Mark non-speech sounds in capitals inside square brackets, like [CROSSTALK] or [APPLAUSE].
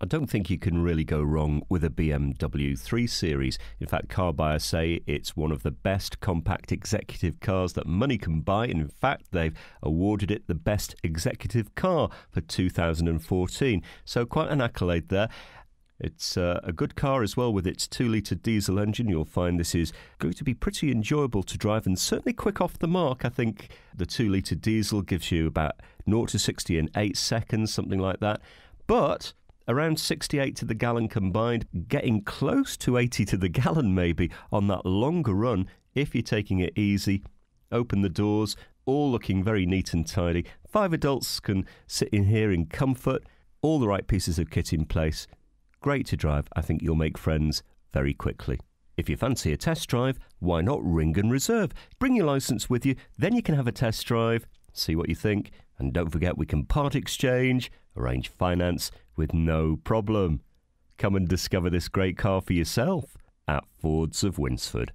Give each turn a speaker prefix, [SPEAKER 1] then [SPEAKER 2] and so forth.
[SPEAKER 1] I don't think you can really go wrong with a BMW 3 Series. In fact, car buyers say it's one of the best compact executive cars that money can buy. In fact, they've awarded it the best executive car for 2014. So, quite an accolade there. It's uh, a good car as well with its 2 litre diesel engine. You'll find this is going to be pretty enjoyable to drive and certainly quick off the mark. I think the 2 litre diesel gives you about 0 to 60 in 8 seconds, something like that. But around 68 to the gallon combined, getting close to 80 to the [LAUGHS] gallon maybe on that longer run if you're taking it easy. Open the doors, all looking very neat and tidy. Five adults can sit in here in comfort, all the right pieces of kit in place. Great to drive. I think you'll make friends very quickly. If you fancy a test drive, why not ring and reserve? Bring your license with you, then you can have a test drive, see what you think, and don't forget we can part exchange, arrange finance, with no problem. Come and discover this great car for yourself at Fords of Winsford.